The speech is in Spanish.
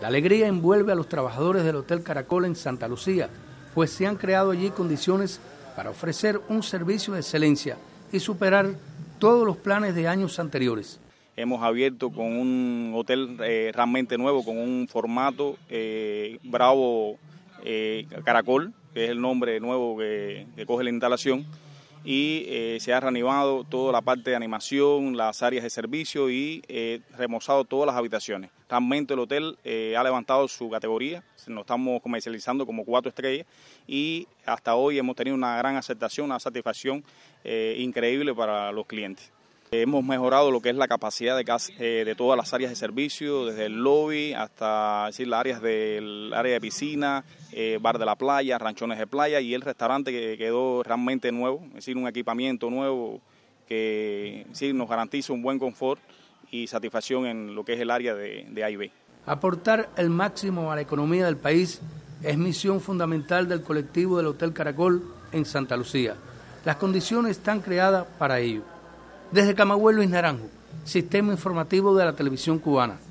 La alegría envuelve a los trabajadores del Hotel Caracol en Santa Lucía, pues se han creado allí condiciones para ofrecer un servicio de excelencia y superar todos los planes de años anteriores. Hemos abierto con un hotel eh, realmente nuevo, con un formato eh, Bravo eh, Caracol, que es el nombre nuevo que, que coge la instalación y eh, se ha reanimado toda la parte de animación, las áreas de servicio y eh, remozado todas las habitaciones. Realmente el hotel eh, ha levantado su categoría, nos estamos comercializando como cuatro estrellas y hasta hoy hemos tenido una gran aceptación, una satisfacción increíble para los clientes. Hemos mejorado lo que es la capacidad eh, de, todas las áreas de servicio, desde el lobby hasta decir, las áreas del área de piscina, eh, bar de la playa, ranchones de playa y el restaurante que quedó realmente nuevo, es decir, un equipamiento nuevo que nos garantiza un buen confort y satisfacción en lo que es el área de, de A Aportar el máximo a la economía del país es misión fundamental del colectivo del Hotel Caracol en Santa Lucía. Las condiciones están creadas para ello. Desde Camagüey, Luis Naranjo, Sistema Informativo de la Televisión Cubana.